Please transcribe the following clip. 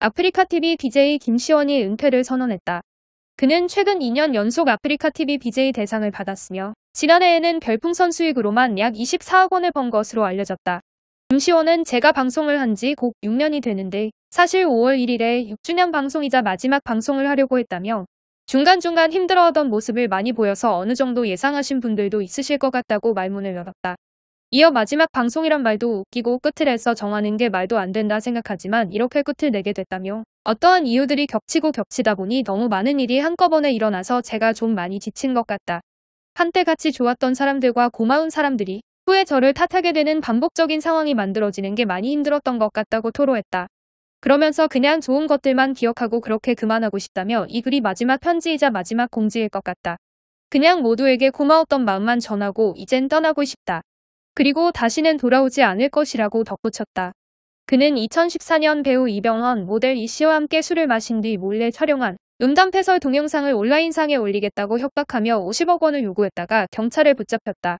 아프리카TV BJ 김시원이 은퇴를 선언했다. 그는 최근 2년 연속 아프리카TV BJ 대상을 받았으며 지난해에는 별풍선 수익으로만 약 24억 원을 번 것으로 알려졌다. 김시원은 제가 방송을 한 지 곧 6년이 되는데 사실 5월 1일에 6주년 방송이자 마지막 방송을 하려고 했다며 중간중간 힘들어하던 모습을 많이 보여서 어느 정도 예상하신 분들도 있으실 것 같다고 말문을 열었다. 이어 마지막 방송이란 말도 웃기고 끝을 해서 정하는 게 말도 안 된다 생각하지만 이렇게 끝을 내게 됐다며 어떠한 이유들이 겹치고 겹치다 보니 너무 많은 일이 한꺼번에 일어나서 제가 좀 많이 지친 것 같다. 한때 같이 좋았던 사람들과 고마운 사람들이 후에 저를 탓하게 되는 반복적인 상황이 만들어지는 게 많이 힘들었던 것 같다고 토로했다. 그러면서 그냥 좋은 것들만 기억하고 그렇게 그만하고 싶다며 이 글이 마지막 편지이자 마지막 공지일 것 같다. 그냥 모두에게 고마웠던 마음만 전하고 이젠 떠나고 싶다. 그리고 다시는 돌아오지 않을 것이라고 덧붙였다. 그는 2014년 배우 이병헌, 모델 이씨와 함께 술을 마신 뒤 몰래 촬영한 음담패설 동영상을 온라인상에 올리겠다고 협박하며 50억 원을 요구했다가 경찰에 붙잡혔다.